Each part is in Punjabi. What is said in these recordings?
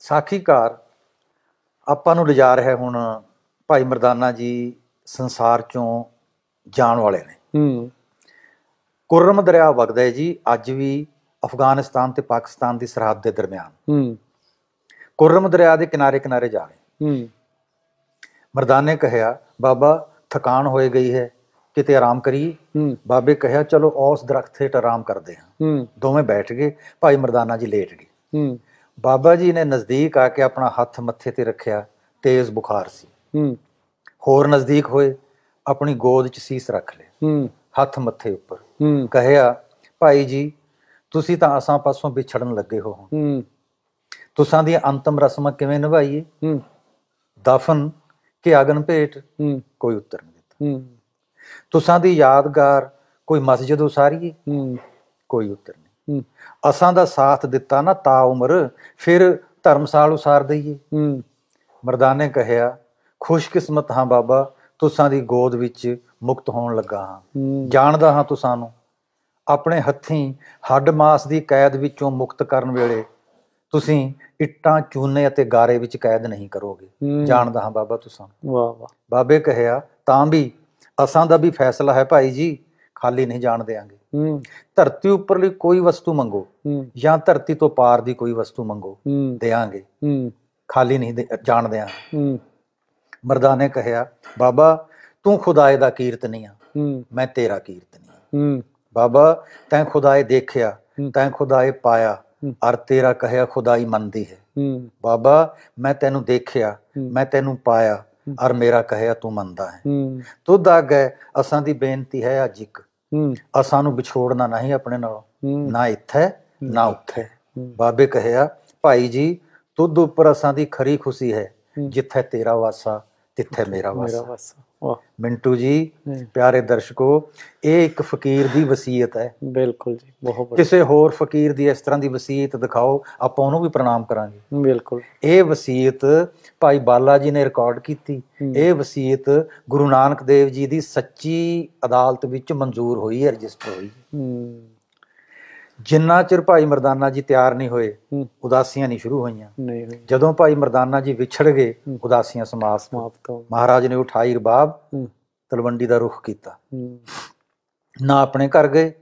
ਸਾਖੀਕਾਰ ਆਪਾਂ ਨੂੰ ਲਿਜਾ ਰਿਹਾ ਹੁਣ ਭਾਈ ਮਰਦਾਨਾ ਜੀ ਸੰਸਾਰ ਚੋਂ ਜਾਣ ਵਾਲੇ ਨੇ ਹੂੰ ਕੁਰਮ ਦਰਿਆ ਵਗਦਾ ਹੈ ਜੀ ਅੱਜ ਵੀ ਅਫਗਾਨਿਸਤਾਨ ਤੇ ਪਾਕਿਸਤਾਨ ਦੀ ਸਰਹੱਦ ਦੇ ਦਰਮਿਆਨ ਹੂੰ ਕੁਰਮ ਦਰਿਆ ਦੇ ਕਿਨਾਰੇ ਕਿਨਾਰੇ ਜਾ ਰਹੇ ਹੂੰ ਮਰਦਾਨੇ ਕਹਿਆ ਬਾਬਾ ਥਕਾਨ ਹੋਏ ਗਈ ਹੈ ਕਿਤੇ ਆਰਾਮ ਕਰੀ ਬਾਬੇ ਕਹਿਆ ਚਲੋ ਉਸ ਦਰਖਤ ਤੇ ਆਰਾਮ ਕਰਦੇ ਹਾਂ ਦੋਵੇਂ ਬੈਠ ਗਏ ਭਾਈ ਮਰਦਾਨਾ ਜੀ ਲੇਟ ਗਏ ਬਾਬਾ ਜੀ ਨੇ ਨਜ਼ਦੀਕ ਆ ਕੇ ਆਪਣਾ ਹੱਥ ਮੱਥੇ ਤੇ ਰੱਖਿਆ ਤੇਜ਼ ਬੁਖਾਰ ਸੀ ਹੂੰ ਹੋਰ ਨਜ਼ਦੀਕ ਹੋਏ ਆਪਣੀ ਗੋਦ 'ਚ ਸੀਸ ਰੱਖ ਲਿਆ ਹੂੰ ਹੱਥ ਮੱਥੇ ਉੱਪਰ ਹੂੰ ਕਹਿਆ ਭਾਈ ਜੀ ਤੁਸੀਂ ਤਾਂ ਅਸਾਂ ਪਾਸੋਂ ਵਿਛੜਨ ਲੱਗੇ ਹੋ ਹੂੰ ਤੁਸਾਂ ਦੀ ਅੰਤਮ ਰਸਮਾਂ ਕਿਵੇਂ ਨਿਭਾਈਏ ਹੂੰ ਦਫਨ ਕਿ ਅਗਨ ਭੇਟ ਹੂੰ ਕੋਈ ਉੱਤਰ ਨਹੀਂ ਦਿੱਤਾ ਹੂੰ ਤੁਸਾਂ ਦੀ ਯਾਦਗਾਰ ਕੋਈ ਮਸਜਿਦ ਉਸਾਰੀਏ ਹੂੰ ਕੋਈ ਉੱਤਰ ਨਹੀਂ ਅਸਾਂ ਦਾ ਸਾਥ ਦਿੱਤਾ ਨਾ ਤਾ ਉਮਰ ਫਿਰ ਧਰਮਸਾਲ ਉਸਾਰ ਦਈਏ ਮਰਦਾਨੇ ਕਹਿਆ ਖੁਸ਼ਕਿਸਮਤ ਹਾਂ ਬਾਬਾ ਤੁਸਾਂ ਦੀ ਗੋਦ ਵਿੱਚ ਮੁਕਤ ਹੋਣ ਲੱਗਾ ਹਾਂ ਜਾਣਦਾ ਹਾਂ ਤੁਸਾਂ ਨੂੰ ਆਪਣੇ ਹੱਥੀਂ ਹੱਡ ਮਾਸ ਦੀ ਕੈਦ ਵਿੱਚੋਂ ਮੁਕਤ ਕਰਨ ਵੇਲੇ ਤੁਸੀਂ ਇੱਟਾਂ ਚੂਨੇ ਅਤੇ ਗਾਰੇ ਵਿੱਚ ਕੈਦ ਨਹੀਂ ਕਰੋਗੇ ਜਾਣਦਾ ਹਾਂ ਬਾਬਾ ਤੁਸਾਂ ਵਾਹ ਵਾਹ ਬਾਬੇ ਕਹਿਆ ਤਾਂ ਵੀ ਅਸਾਂ ਦਾ ਵੀ ਫੈਸਲਾ ਹੈ ਭਾਈ ਜੀ ਖਾਲੀ ਨਹੀਂ ਜਾਣ ਦੇਾਂਗੇ ਧਰਤੀ ਉੱਪਰਲੀ ਕੋਈ ਵਸਤੂ ਮੰਗੋ ਜਾਂ ਧਰਤੀ ਤੋਂ ਪਾਰ ਦੀ ਕੋਈ ਵਸਤੂ ਮੰਗੋ ਦੇਾਂਗੇ ਖਾਲੀ ਨਹੀਂ ਜਾਣ ਦਿਆਂ ਮਰਦਾਂ ਨੇ ਕਹਿਆ ਬਾਬਾ ਤੂੰ ਖੁਦਾਏ ਦਾ ਕੀਰਤਨੀ ਆ ਮੈਂ ਤੇਰਾ ਕੀਰਤਨੀ ਆ ਬਾਬਾ ਤੈਂ ਖੁਦਾਏ ਦੇਖਿਆ ਤੈਂ ਖੁਦਾਏ ਪਾਇਆ ਅਰ ਤੇਰਾ ਕਹਿਆ ਖੁਦਾਈ ਮੰਨਦੀ ਹੈ ਬਾਬਾ ਮੈਂ ਤੈਨੂੰ ਦੇਖਿਆ ਮੈਂ ਤੈਨੂੰ ਪਾਇਆ ਅਰ ਮੇਰਾ ਕਹਿਆ ਤੂੰ ਮੰਨਦਾ ਹੈ ਹੂੰ ਦਾਗ ਹੈ ਅਸਾਂ ਦੀ ਬੇਨਤੀ ਹੈ ਅੱਜ ਇੱਕ ਅਸਾਂ ਨੂੰ ਵਿਛੋੜਨਾ ਨਹੀਂ ਆਪਣੇ ਨਾਲ ਨਾ ਇੱਥੇ ਨਾ ਉੱਥੇ ਬਾਬੇ ਕਹਿਆ ਭਾਈ ਜੀ ਤੁਧ ਉੱਪਰ ਅਸਾਂ ਦੀ ਖਰੀ ਖੁਸ਼ੀ ਹੈ ਜਿੱਥੇ ਤੇਰਾ ਵਾਸਾ ਤਿੱਥੇ ਮੇਰਾ ਵਾਸਾ ਮਿੰਟੂ ਜੀ ਪਿਆਰੇ ਦਰਸ਼ਕੋ ਇਹ ਇੱਕ ਫਕੀਰ ਦੀ ਵਸੀਅਤ ਹੈ ਬਿਲਕੁਲ ਜੀ ਬਹੁਤ ਕਿਸੇ ਹੋਰ ਫਕੀਰ ਦੀ ਇਸ ਤਰ੍ਹਾਂ ਦੀ ਵਸੀਅਤ ਦਿਖਾਓ ਆਪਾਂ ਉਹਨੂੰ ਵੀ ਪ੍ਰਣਾਮ ਕਰਾਂਗੇ ਬਿਲਕੁਲ ਇਹ ਵਸੀਅਤ ਭਾਈ ਬਾਲਾ ਜੀ ਨੇ ਰਿਕਾਰਡ ਕੀਤੀ ਇਹ ਵਸੀਅਤ ਗੁਰੂ ਨਾਨਕ ਦੇਵ ਜੀ ਦੀ ਸੱਚੀ ਅਦਾਲਤ ਵਿੱਚ ਮਨਜ਼ੂਰ ਹੋਈ ਹੈ ਰਜਿਸਟਰ ਹੋਈ ਜਿੰਨਾ ਚਿਰ ਭਾਈ ਮਰਦਾਨਾ ਜੀ ਤਿਆਰ ਨਹੀਂ ਹੋਏ ਉਦਾਸੀਆਂ ਨਹੀਂ ਸ਼ੁਰੂ ਹੋਈਆਂ ਨਹੀਂ ਜਦੋਂ ਭਾਈ ਮਰਦਾਨਾ ਜੀ ਵਿਛੜ ਗਏ ਉਦਾਸੀਆਂ ਸਮਾਪਤ ਸਮਾਪਤ ਮਹਾਰਾਜ ਨੇ ਉਠਾਈ ਰਬਾਬ ਤਲਵੰਡੀ ਦਾ ਰੁਖ ਕੀਤਾ ਨਾ ਆਪਣੇ ਘਰ ਗਏ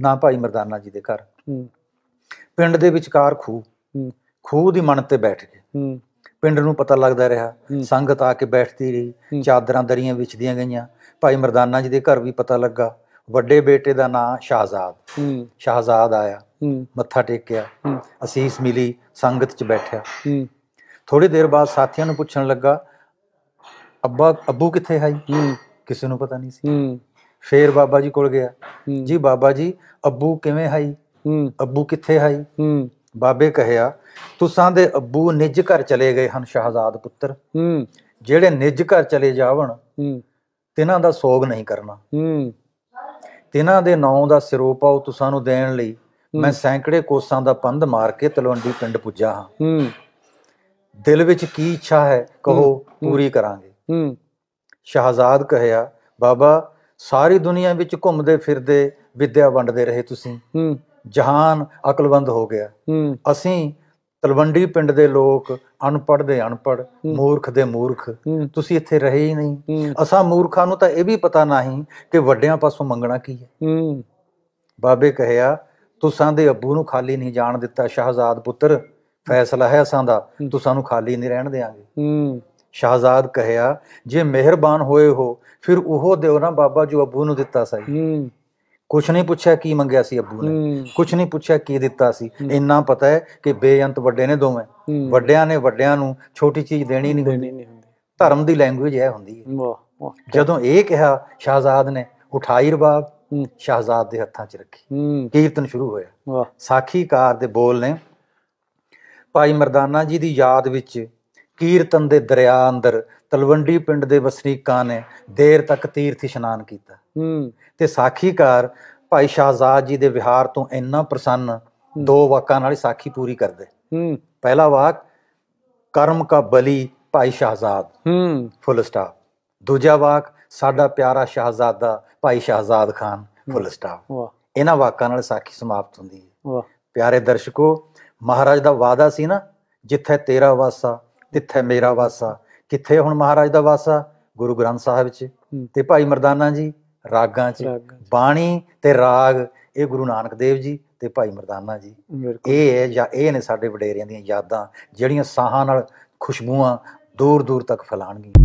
ਨਾ ਭਾਈ ਮਰਦਾਨਾ ਜੀ ਦੇ ਘਰ ਪਿੰਡ ਦੇ ਵਿਚਕਾਰ ਖੂ ਖੂ ਦੀ ਮਨ ਤੇ ਬੈਠ ਗਏ ਪਿੰਡ ਨੂੰ ਪਤਾ ਲੱਗਦਾ ਰਿਹਾ ਸੰਗਤ ਆ ਕੇ ਬੈਠਦੀ ਰਹੀ ਚਾਦਰਾਂ ਦਰੀਆਂ ਵਿਛਦੀਆਂ ਗਈਆਂ ਭਾਈ ਮਰਦਾਨਾ ਜੀ ਦੇ ਘਰ ਵੀ ਪਤਾ ਲੱਗਾ ਵੱਡੇ ਬੇਟੇ ਦਾ ਨਾਂ ਸ਼ਾਹਜ਼ਾਦ ਹੂੰ ਸ਼ਾਹਜ਼ਾਦ ਆਇਆ ਹੂੰ ਮੱਥਾ ਟੇਕਿਆ ਹੂੰ ਅਸੀਸ ਮਿਲੀ ਸੰਗਤ 'ਚ ਬੈਠਿਆ ਹੂੰ ਥੋੜੀ ਦੇਰ ਬਾਅਦ ਸਾਥੀਆਂ ਨੂੰ ਪੁੱਛਣ ਲੱਗਾ ਅੱਬਾ ਅੱਬੂ ਕਿੱਥੇ ਹੈ ਹੂੰ ਕਿਸੇ ਨੂੰ ਪਤਾ ਨਹੀਂ ਸੀ ਹੂੰ ਫੇਰ ਬਾਬਾ ਜੀ ਕੋਲ ਗਿਆ ਜੀ ਬਾਬਾ ਜੀ ਅੱਬੂ ਕਿਵੇਂ ਹੈ ਹੂੰ ਅੱਬੂ ਕਿੱਥੇ ਹੈ ਹੂੰ ਬਾਬੇ ਕਹਿਆ ਤੁਸਾਂ ਦੇ ਅੱਬੂ ਨਿੱਜ ਘਰ ਚਲੇ ਗਏ ਹਨ ਸ਼ਾਹਜ਼ਾਦ ਪੁੱਤਰ ਹੂੰ ਜਿਹੜੇ ਨਿੱਜ ਘਰ ਚਲੇ ਜਾਵਣ ਹੂੰ ਤਿਨਾਂ ਦਾ ਸੋਗ ਨਹੀਂ ਕਰਨਾ ਹੂੰ ਤਿਨਾਂ ਦੇ ਨਾਂ ਦਾ ਸਿਰੋਪਾ ਉਹ ਤੁਸਾਂ ਨੂੰ ਦੇਣ ਲਈ ਮੈਂ ਸੈਂਕੜੇ ਕੋਸਾਂ ਦਾ ਪੰਧ ਮਾਰ ਕੇ ਤਲਵੰਡੀ ਪਿੰਡ ਪੁੱਜਾ ਹਾਂ ਹੂੰ ਦਿਲ ਵਿੱਚ ਕੀ ਇੱਛਾ ਹੈ ਕਹੋ ਪੂਰੀ ਕਰਾਂਗੇ ਹੂੰ ਸ਼ਹਜ਼ਾਦ ਕਹਿਆ ਬਾਬਾ ਸਾਰੀ ਦੁਨੀਆ ਵਿੱਚ ਘੁੰਮਦੇ ਫਿਰਦੇ ਵਿਦਿਆ ਵੰਡਦੇ ਰਹੇ ਤੁਸੀਂ ਹੂੰ ਜਹਾਨ ਅਕਲਵੰਦ ਹੋ ਗਿਆ ਅਸੀਂ ਤਲਵੰਡੀ ਪਿੰਡ ਦੇ ਲੋਕ ਅਨਪੜ ਦੇ ਅਨਪੜ ਮੂਰਖ ਦੇ ਮੂਰਖ ਤੁਸੀਂ ਇੱਥੇ ਰਹੇ ਹੀ ਨਹੀਂ ਅਸਾਂ ਮੂਰਖਾਂ ਨੂੰ ਤਾਂ ਇਹ ਵੀ ਪਤਾ ਨਹੀਂ ਕਿ ਵੱਡਿਆਂ ਪਾਸੋਂ ਮੰਗਣਾ ਕੀ ਹੈ ਬਾਬੇ ਕਹਿਆ ਤੁਸਾਂ ਦੇ ਅੱਬੂ ਨੂੰ ਖਾਲੀ ਨਹੀਂ ਜਾਣ ਦਿੱਤਾ ਸ਼ਹਜ਼ਾਦ ਪੁੱਤਰ ਫੈਸਲਾ ਹੈ ਅਸਾਂ ਦਾ ਤੁਸਾਂ ਨੂੰ ਖਾਲੀ ਨਹੀਂ ਰਹਿਣ ਦੇਾਂਗੇ ਸ਼ਹਜ਼ਾਦ ਕਹਿਆ ਜੇ ਮਿਹਰਬਾਨ ਹੋਏ ਹੋ ਫਿਰ ਉਹ ਦਿਓ ਨਾ ਬਾਬਾ ਜੋ ਅੱਬੂ ਨੂੰ ਦਿੱਤਾ ਸੀ ਕੁਛ ਨਹੀਂ ਪੁੱਛਿਆ ਕੀ ਮੰਗਿਆ ਸੀ ਅੱਬੂ ਨੇ ਕੁਛ ਨਹੀਂ ਪੁੱਛਿਆ ਕੀ ਦਿੱਤਾ ਸੀ ਇੰਨਾ ਪਤਾ ਹੈ ਕਿ ਬੇਅੰਤ ਵੱਡੇ ਨੇ ਦੋਵੇਂ ਵੱਡਿਆਂ ਨੇ ਵੱਡਿਆਂ ਨੂੰ ਛੋਟੀ ਚੀਜ਼ ਦੇਣੀ ਨਹੀਂ ਹੁੰਦੀ ਧਰਮ ਦੀ ਲੈਂਗੁਏਜ ਇਹ ਹੁੰਦੀ ਹੈ ਜਦੋਂ ਇਹ ਕਿਹਾ ਸ਼ਾਹਜ਼ਾਦ ਨੇ ਉਠਾਈ ਰਬਾਬ ਸ਼ਾਹਜ਼ਾਦ ਦੇ ਹੱਥਾਂ 'ਚ ਰੱਖੀ ਕੀਰਤਨ ਸ਼ੁਰੂ ਹੋਇਆ ਸਾਖੀਕਾਰ ਦੇ ਬੋਲ ਨੇ ਭਾਈ ਮਰਦਾਨਾ ਜੀ ਦੀ ਯਾਦ ਵਿੱਚ ਕੀਰਤਨ ਦੇ ਦਰਿਆ ਅੰਦਰ ਤਲਵੰਡੀ ਪਿੰਡ ਦੇ ਵਸਨੀਕਾਂ ਨੇ ਦੇਰ ਤੱਕ ਤੀਰਥ ਇਸ਼ਨਾਨ ਕੀਤਾ ਹੂੰ ਤੇ ਸਾਖੀਕਾਰ ਭਾਈ ਸ਼ਾਹਜ਼ਾਦ ਜੀ ਦੇ ਵਿਹਾਰ ਤੋਂ ਇੰਨਾ ਪ੍ਰਸੰਨ ਦੋ ਵਾਕਾਂ ਨਾਲ ਹੀ ਸਾਖੀ ਪੂਰੀ ਕਰਦੇ ਹੂੰ ਪਹਿਲਾ ਵਾਕ ਕਰਮ ਕਾ ਬਲੀ ਭਾਈ ਸ਼ਾਹਜ਼ਾਦ ਹੂੰ ਫੁੱਲ ਸਟਾਪ ਦੂਜਾ ਵਾਕ ਸਾਡਾ ਪਿਆਰਾ ਸ਼ਾਹਜ਼ਾਦਾ ਭਾਈ ਸ਼ਾਹਜ਼ਾਦ ਖਾਨ ਫੁੱਲ ਸਟਾਪ ਵਾਹ ਇਹਨਾਂ ਵਾਕਾਂ ਨਾਲ ਸਾਖੀ ਸਮਾਪਤ ਹੁੰਦੀ ਹੈ ਵਾਹ ਪਿਆਰੇ ਦਰਸ਼ਕੋ ਮਹਾਰਾਜ ਦਾ ਵਾਦਾ ਸੀ ਨਾ ਜਿੱਥੇ ਤੇਰਾ ਵਾਸਾ ਕਿੱਥੇ ਮੇਰਾ ਵਾਸਾ ਕਿੱਥੇ ਹੁਣ ਮਹਾਰਾਜ ਦਾ ਵਾਸਾ ਗੁਰੂ ਗ੍ਰੰਥ ਸਾਹਿਬ 'ਚ ਤੇ ਭਾਈ ਮਰਦਾਨਾ ਜੀ ਰਾਗਾਂ 'ਚ ਬਾਣੀ ਤੇ ਰਾਗ ਇਹ ਗੁਰੂ ਨਾਨਕ ਦੇਵ ਜੀ ਤੇ ਭਾਈ ਮਰਦਾਨਾ ਜੀ ਇਹ ਹੈ ਜਾਂ ਇਹ ਨੇ ਸਾਡੇ ਵਡੇਰਿਆਂ ਦੀਆਂ ਯਾਦਾਂ ਜਿਹੜੀਆਂ ਸਾਹਾਂ ਨਾਲ ਖੁਸ਼ਬੂਆਂ ਦੂਰ ਦੂਰ ਤੱਕ ਫੈਲਾਣਗੀਆਂ